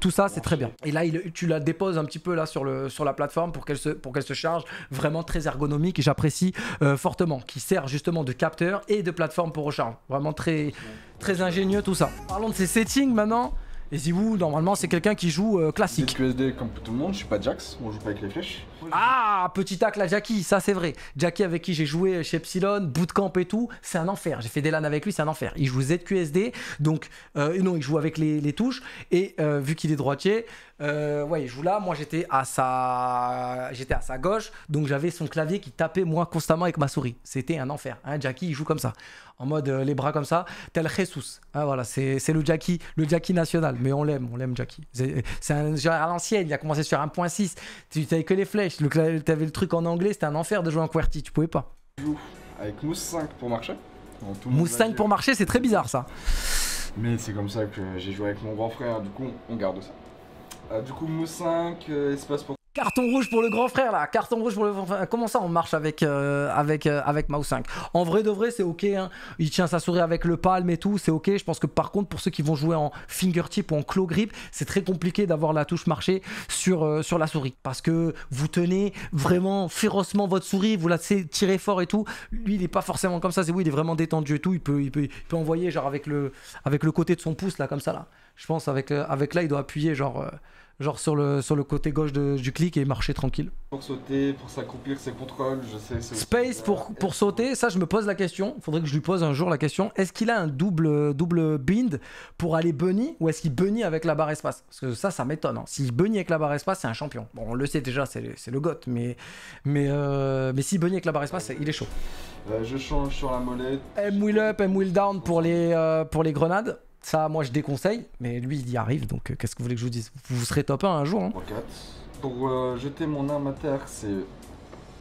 tout ça c'est très bien. Et là tu la déposes un petit peu là sur, la plateforme pour qu'elle se charge vraiment très ergonomique que j'apprécie euh, fortement, qui sert justement de capteur et de plateforme pour recharge. Vraiment très, très ingénieux tout ça. Parlons de ses settings maintenant. Et vous, normalement, c'est quelqu'un qui joue euh, classique. comme tout le monde, je suis pas Jax, on joue pas avec les flèches. Ah, petit tac là Jackie, ça c'est vrai. Jackie avec qui j'ai joué chez Epsilon, bootcamp et tout, c'est un enfer. J'ai fait des LAN avec lui, c'est un enfer. Il joue ZQSD, donc euh, non, il joue avec les, touches. Et euh, vu qu'il est droitier, euh, ouais, il joue là. Moi, j'étais à sa, j'étais à sa gauche, donc j'avais son clavier qui tapait moi constamment avec ma souris. C'était un enfer. Hein. Jackie, il joue comme ça, en mode les bras comme ça, tel Jesus. Ah, voilà, c'est le Jackie, le Jackie national. Mais on l'aime, on l'aime Jackie. C'est un genre à l'ancienne. Il a commencé sur 1.6. Tu n'avais que les flèches. Tu avais le truc en anglais, c'était un enfer de jouer en QWERTY, tu pouvais pas. Avec Mousse 5 pour marcher. Mousse 5 pour marcher, c'est très bizarre ça. Mais c'est comme ça que j'ai joué avec mon grand frère, du coup on garde ça. Euh, du coup Mousse 5, euh, espace pour Carton rouge pour le grand frère là, carton rouge pour le grand frère. Comment ça on marche avec euh, avec euh, avec Mao 5 En vrai de vrai c'est ok, hein. il tient sa souris avec le palme et tout, c'est ok. Je pense que par contre pour ceux qui vont jouer en fingertip ou en claw grip, c'est très compliqué d'avoir la touche marché sur, euh, sur la souris parce que vous tenez vraiment férocement votre souris, vous la tirez fort et tout. Lui il est pas forcément comme ça, c'est oui il est vraiment détendu et tout, il peut, il peut envoyer genre avec le avec le côté de son pouce là comme ça là. Je pense avec avec là il doit appuyer genre genre sur le, sur le côté gauche du clic et marcher tranquille. Pour sauter, pour s'accomplir ses contrôles, je sais. Space pour, pour sauter, ça je me pose la question, faudrait que je lui pose un jour la question, est-ce qu'il a un double, double bind pour aller bunny ou est-ce qu'il bunny avec la barre espace Parce que ça, ça m'étonne. Si hein. S'il bunny avec la barre espace, c'est un champion. Bon, on le sait déjà, c'est le goth, mais, mais, euh, mais s'il bunny avec la barre espace, il est chaud. Euh, je change sur la molette. M-wheel up, M-wheel down pour les, euh, pour les grenades. Ça, moi, je déconseille, mais lui, il y arrive, donc euh, qu'est-ce que vous voulez que je vous dise Vous serez top 1 un jour. Hein. Pour euh, jeter mon arme à terre, c'est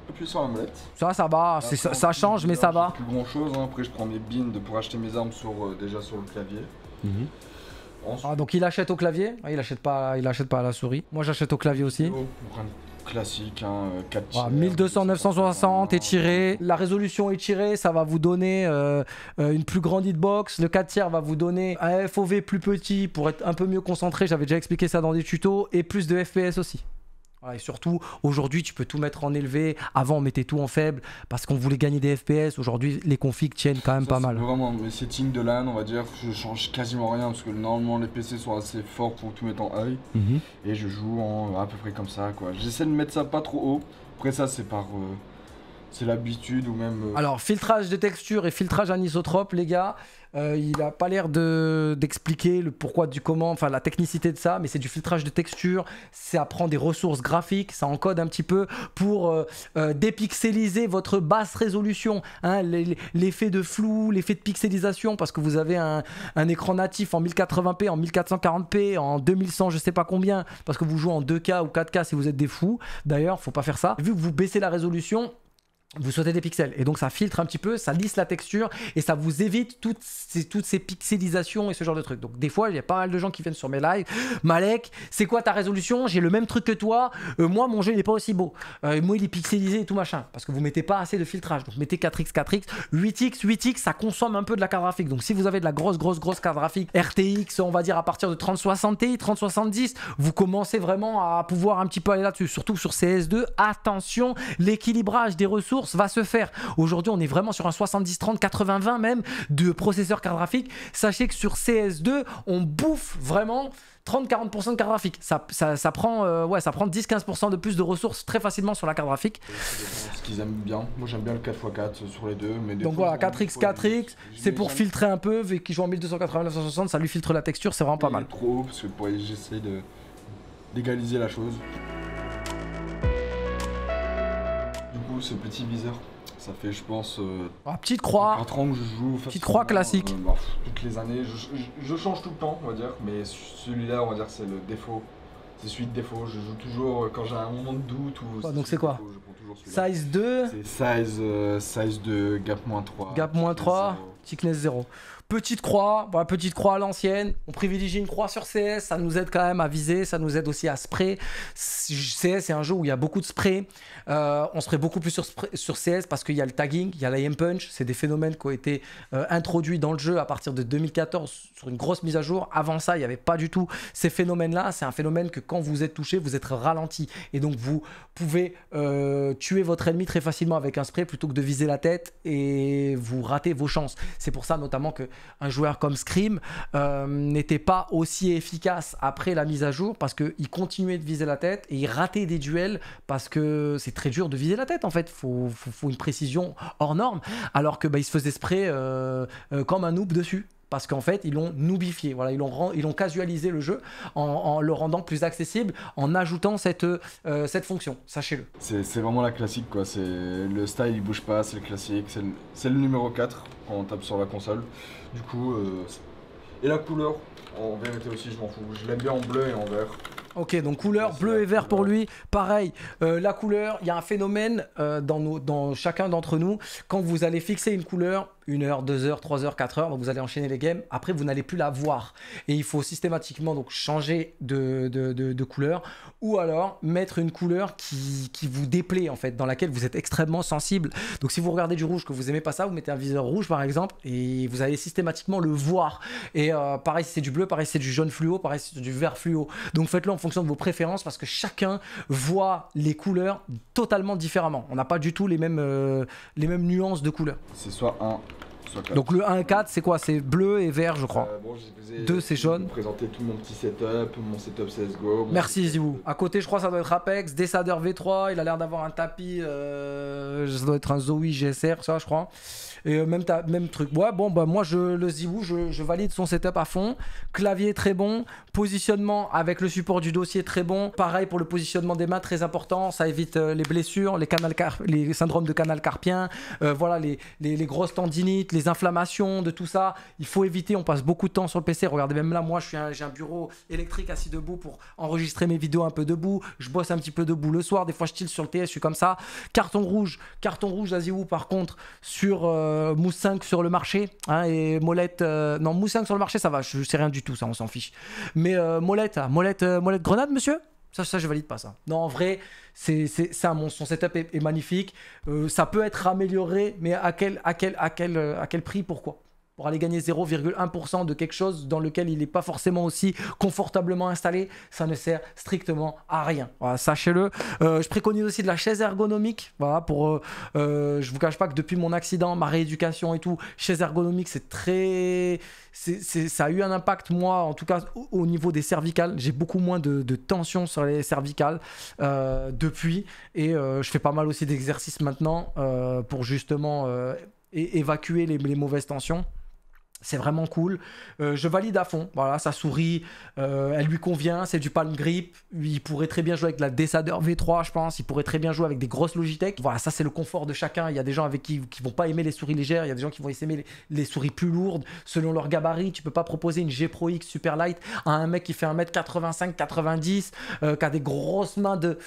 appuyer sur molette. Ça, ça va, ça, change, mais ça va. plus grand chose. Hein. Après, je prends mes bins pour acheter mes armes sur, euh, déjà sur le clavier. Mhm. Ah, donc il achète au clavier ah, Il achète pas, il achète pas à la souris. Moi, j'achète au clavier aussi classique, 4 1200, 960 est tiré. La résolution est tirée, ça va vous donner euh, euh, une plus grande hitbox. Le 4 tiers va vous donner un FOV plus petit pour être un peu mieux concentré. J'avais déjà expliqué ça dans des tutos et plus de FPS aussi. Et surtout, aujourd'hui, tu peux tout mettre en élevé. Avant, on mettait tout en faible parce qu'on voulait gagner des FPS. Aujourd'hui, les configs tiennent quand même pas mal. Vraiment, mes settings de LAN, on va dire, je change quasiment rien parce que normalement, les PC sont assez forts pour tout mettre en high. Mhm. Et je joue à peu près comme ça. quoi. J'essaie de mettre ça pas trop haut. Après, ça, c'est par. Euh, c'est l'habitude ou même. Euh, Alors, filtrage de texture et filtrage anisotrope, les gars. Euh, il n'a pas l'air d'expliquer le pourquoi du comment, enfin la technicité de ça, mais c'est du filtrage de texture, ça prend des ressources graphiques, ça encode un petit peu pour euh, euh, dépixeliser votre basse résolution, hein, l'effet de flou, l'effet de pixelisation, parce que vous avez un, un, écran natif en 1080p, en 1440p, en 2100, je sais pas combien, parce que vous jouez en 2K ou 4K si vous êtes des fous. D'ailleurs, faut pas faire ça. Vu que vous baissez la résolution, vous sautez des pixels et donc ça filtre un petit peu, ça lisse la texture et ça vous évite toutes ces, toutes ces pixelisations et ce genre de trucs. Donc des fois, il y a pas mal de gens qui viennent sur mes lives. Malek, c'est quoi ta résolution J'ai le même truc que toi. Euh, moi, mon jeu, n'est pas aussi beau. Euh, moi, il est pixelisé et tout machin. Parce que vous mettez pas assez de filtrage. Donc mettez 4x, 4x, 8x, 8x, ça consomme un peu de la carte graphique. Donc si vous avez de la grosse, grosse, grosse carte graphique, RTX, on va dire à partir de 3060 Ti, 3070, vous commencez vraiment à pouvoir un petit peu aller là-dessus. Surtout sur CS2, attention, l'équilibrage des ressources va se faire. Aujourd'hui, on est vraiment sur un 70-30, 80-20 même de processeur carte graphique. Sachez que sur CS2, on bouffe vraiment 30-40% de carte graphique. Ça, ça, ça prend, euh, ouais, ça prend 10-15% de plus de ressources très facilement sur la carte graphique. Ce qu'ils aiment bien. Moi j'aime bien le 4x4 sur les deux. Mais Donc voilà, 4x, 4x, c'est pour filtrer un peu. Vu qu'il joue en 1280-960, ça lui filtre la texture, c'est vraiment pas mal. Trop, parce que j'essaie d'égaliser la chose. ce petit viseur. Ça fait, je pense. Euh, ah, petite croix que je joue. Petite croix classique. Euh, bah, toutes les années. Je, change tout le temps, on va dire. Mais celui-là, on va dire, c'est le défaut. C'est celui de défaut. Je joue toujours euh, quand j'ai un moment de doute. Ou donc c'est quoi Size 2 C'est size, 2, gap moins 3. Gap moins 3, thickness 0. Petite croix, petite croix à l'ancienne. On privilégie une croix sur CS, ça nous aide quand même à viser, ça nous aide aussi à spray. CS, c'est un jeu où il y a beaucoup de spray. Euh, on spray beaucoup plus sur, sur CS parce qu'il y a le tagging, il y a l'aim punch. C'est des phénomènes qui ont été euh, introduits dans le jeu à partir de 2014 sur une grosse mise à jour. Avant ça, il n'y avait pas du tout ces phénomènes-là. C'est un phénomène que quand vous êtes touché, vous êtes ralenti. Et donc, vous pouvez euh, tuer votre ennemi très facilement avec un spray plutôt que de viser la tête et vous rater vos chances. C'est pour ça notamment que un joueur comme Scream euh, n'était pas aussi efficace après la mise à jour parce qu'il continuait de viser la tête et il ratait des duels parce que c'est très dur de viser la tête en fait. Faut, faut, une précision hors norme. Alors que bah, il se faisait spray euh, euh, comme un noob dessus parce qu'en fait ils l'ont noobifié, voilà, ils l'ont ont casualisé le jeu en, le rendant plus accessible, en ajoutant cette, fonction, sachez-le. C'est vraiment la classique quoi, le style il bouge pas, c'est le classique, c'est le, le, numéro 4 quand on tape sur la console. Du coup, euh, et la couleur, en vérité aussi, je m'en fous. Je l'aime bien en bleu et en vert. Ok, donc couleur bleu et vert pour lui. Pareil, euh, la couleur, il y a un phénomène euh, dans, dans chacun d'entre nous. Quand vous allez fixer une couleur, une heure, deux heures, trois heures, quatre heures, vous allez enchaîner les games, après vous n'allez plus la voir. Et il faut systématiquement donc changer de, de, de, couleur, ou alors mettre une couleur qui, qui, vous déplaît en fait, dans laquelle vous êtes extrêmement sensible. Donc si vous regardez du rouge que vous aimez pas ça, vous mettez un viseur rouge par exemple, et vous allez systématiquement le voir. Et euh, pareil si c'est du bleu, pareil si c'est du jaune fluo, pareil si c'est du vert fluo. Donc faites-le en fonction de vos préférences, parce que chacun voit les couleurs totalement différemment. On n'a pas du tout les mêmes, euh, les mêmes nuances de couleurs. C'est soit un donc le 1 4, c'est quoi C'est bleu et vert, je crois. Euh, c'est jaune. présenter tout mon petit setup, mon setup CSGO. Merci, Zivou. À côté, je crois, ça doit être Apex, Dessader V3. Il a l'air d'avoir un tapis. Euh, ça doit être un Zoe GSR, ça, je crois. Et euh, même, ta, même truc. Ouais, bon, bah, moi, je, le zivou, je, je valide son setup à fond. Clavier très bon. Positionnement avec le support du dossier très bon. Pareil pour le positionnement des mains très important. Ça évite euh, les blessures, les, les syndromes de canal carpien, euh, voilà les, grosses tendinites, les inflammations, de tout ça. Il faut éviter. On passe beaucoup de temps sur le PC. Regardez, même là, moi, j'ai un, bureau électrique assis debout pour enregistrer mes vidéos un peu debout. Je bosse un petit peu debout le soir. Des fois, je tire sur le TS, je suis comme ça. Carton rouge, carton rouge où. par contre sur euh, 5 sur le marché hein, et Molette. Euh, non, Mousse 5 sur le marché, ça va. Je, je sais rien du tout, ça, on s'en fiche. Mais mais euh, molette, ah, molette, euh, molette grenade, monsieur ça, ça, je valide pas ça. Non, en vrai, c'est Son setup est, magnifique. Euh, ça peut être amélioré, mais à quel, à quel, à quel, à quel prix Pourquoi pour aller gagner 0,1% de quelque chose dans lequel il n'est pas forcément aussi confortablement installé, ça ne sert strictement à rien. Voilà, sachez-le. Euh, je préconise aussi de la chaise ergonomique. Voilà, pour, euh, euh, je vous cache pas que depuis mon accident, ma rééducation et tout, chaise ergonomique, c'est très, ça a eu un impact moi, en tout cas au, niveau des cervicales. J'ai beaucoup moins de, tension sur les cervicales depuis, et je fais pas mal aussi d'exercices maintenant pour justement évacuer les mauvaises tensions c'est vraiment cool. Euh, je valide à fond, voilà, sa souris, euh, elle lui convient, c'est du palm grip, il pourrait très bien jouer avec la Desader V3 je pense, il pourrait très bien jouer avec des grosses Logitech, voilà, ça c'est le confort de chacun, il y a des gens avec qui, qui vont pas aimer les souris légères, il y a des gens qui vont aimer les, souris plus lourdes, selon leur gabarit, tu peux pas proposer une G Pro X Super Light à un mec qui fait 1m85, 90, euh, qui a des grosses mains de,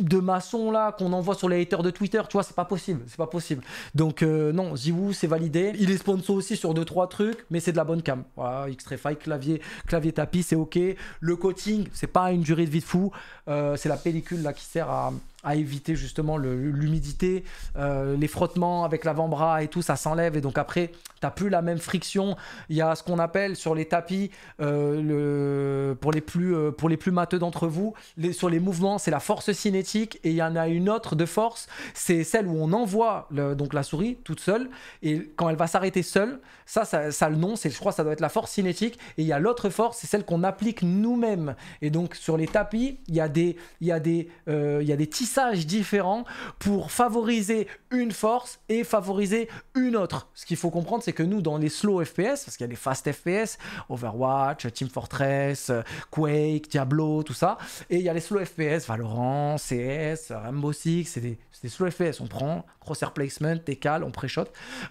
de maçon là, qu'on envoie sur les haters de Twitter, tu vois, c'est pas possible, c'est pas possible. Donc non, Ziwoo c'est validé, il est sponsor aussi sur 2-3 trucs, mais c'est de la bonne cam. Voilà, x clavier, clavier tapis, c'est ok. Le coating, c'est pas une durée de vie de fou. Euh, c'est la pellicule là qui sert à, à éviter justement l'humidité, euh, les frottements avec l'avant-bras et tout, ça s'enlève et donc après tu t'as plus la même friction. Il y a ce qu'on appelle sur les tapis, euh, le, pour, les plus, euh, pour les plus matheux d'entre vous, les, sur les mouvements, c'est la force cinétique et il y en a une autre de force, c'est celle où on envoie donc la souris toute seule et quand elle va s'arrêter seule, ça, ça, le nom, c'est je crois ça doit être la force cinétique et il y a l'autre force, c'est celle qu'on applique nous-mêmes et donc sur les tapis, il y a des, il y a des, il y a des tissus différents différent pour favoriser une force et favoriser une autre. Ce qu'il faut comprendre, c'est que nous, dans les slow FPS, parce qu'il y a les fast FPS, Overwatch, Team Fortress, Quake, Diablo, tout ça, et il y a les slow FPS, Valorant, CS, Rainbow Six, c'est des, slow FPS. On prend crosshair placement, décal, on pré-shot.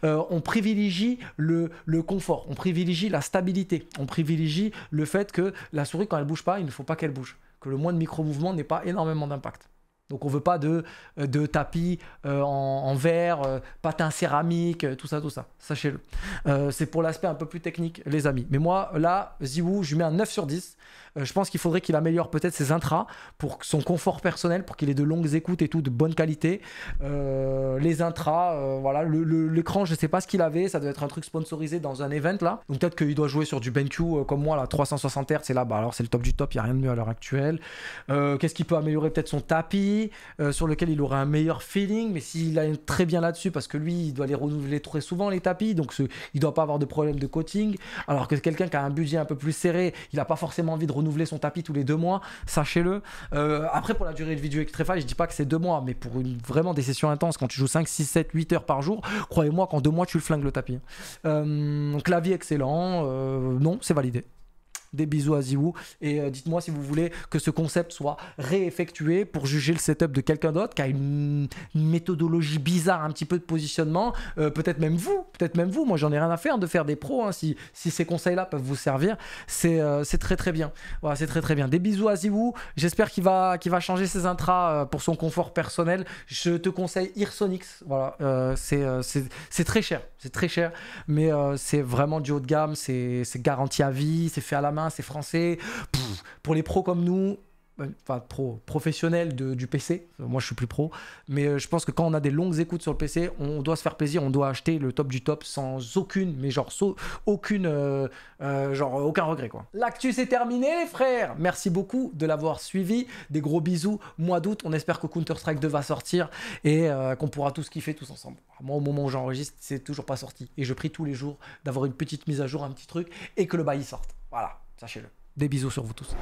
Euh, on privilégie le, le confort, on privilégie la stabilité, on privilégie le fait que la souris, quand elle bouge pas, il ne faut pas qu'elle bouge que le moins de micro mouvement n'ait pas énormément d'impact. Donc on veut pas de, euh, tapis euh, en, verre, euh, patins céramiques, tout ça, tout ça. Sachez-le. c'est pour l'aspect un peu plus technique, les amis. Mais moi, là, Ziwoo, je mets un 9 sur 10. Euh, je pense qu'il faudrait qu'il améliore peut-être ses intras pour son confort personnel, pour qu'il ait de longues écoutes et tout, de bonne qualité. Euh, les intras, euh, voilà, l'écran, je sais pas ce qu'il avait, ça doit être un truc sponsorisé dans un event là. Donc peut-être qu'il doit jouer sur du BenQ comme moi là, 360 Hz, c'est là, bah alors c'est le top du top, il y a rien de mieux à l'heure actuelle. Qu'est-ce qu'il peut améliorer Peut-être son tapis sur lequel il aurait un meilleur feeling, mais s'il a très bien là-dessus parce que lui, il doit les renouveler très souvent les tapis, donc il ne doit pas avoir de problème de coating. Alors que quelqu'un qui a un budget un peu plus serré, il n'a pas forcément envie de renouveler son tapis tous les deux mois, sachez-le. Euh, après, pour la durée de vie du je dis pas que c'est deux mois, mais pour une, vraiment des sessions intenses, quand tu joues 5, 6, 7, 8 heures par jour, croyez-moi qu'en deux mois, tu le flingues le tapis. Euh, clavier excellent, euh, non, c'est validé. Des bisous à Ziwoo. Et euh, dites-moi si vous voulez que ce concept soit réeffectué pour juger le setup de quelqu'un d'autre qui a une, méthodologie bizarre, un petit peu de positionnement. Euh, peut-être même vous, peut-être même vous. Moi, j'en ai rien à faire de faire des pros. Hein, si, ces conseils-là peuvent vous servir, euh, c'est très très bien. Voilà, c'est très très bien. Des bisous à Ziwoo. J'espère qu'il va, va changer ses intras pour son confort personnel. Je te conseille Irsonix. Voilà, c'est très cher. C'est très cher, mais c'est vraiment du haut de gamme. C'est garanti à vie. C'est fait à la main c'est français. pour les pros comme nous, ben, enfin pro, professionnel du PC. Euh, moi, je suis plus pro, mais euh, je pense que quand on a des longues écoutes sur le PC, on doit se faire plaisir, on doit acheter le top du top sans aucune, mais genre aucune, euh, genre aucun regret quoi. L'actu c'est terminé les frères. Merci beaucoup de l'avoir suivi. Des gros bisous. Mois d'août, on espère que Counter Strike 2 va sortir et qu'on pourra tous kiffer tous ensemble. Moi, au moment où j'enregistre, c'est toujours pas sorti et je prie tous les jours d'avoir une petite mise à jour, un petit truc et que le bail sorte. Voilà. Sachez-le. Des bisous sur vous tous.